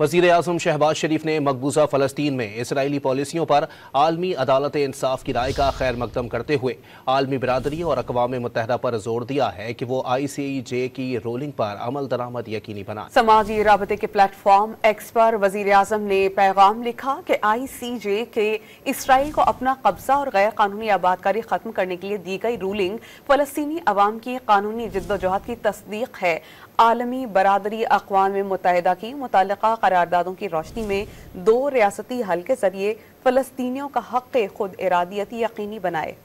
वजीर अजम शहबाज शरीफ ने मकबूजा फ़लस्तीन में इसराइली पॉलिसियों पर आलमी अदालत इंसाफ की राय का खैर मकदम करते हुए आलमी बरदरी और अकवा मुतहदा पर जोर दिया है कि वो आई सी जे की रोलिंग पर अमल दरामद यकीनी बना समाजी रबते के प्लेटफॉर्म एक्स पर वजीर अजम ने पैगाम लिखा कि आई सी जे के इसराइल को अपना कब्जा और गैर कानूनी आबादकारी खत्म करने के लिए दी गई रूलिंग फ़लस्तीनी अवाम की कानूनी जद्दोजहद की तस्दीक है आलमी बरदरी अकवा मुतहदा की मुतल करारदादों की रोशनी में दो रियासती हल के जरिए फ़लस्तियों का हक़ खुद इरादियती यकीनी बनाए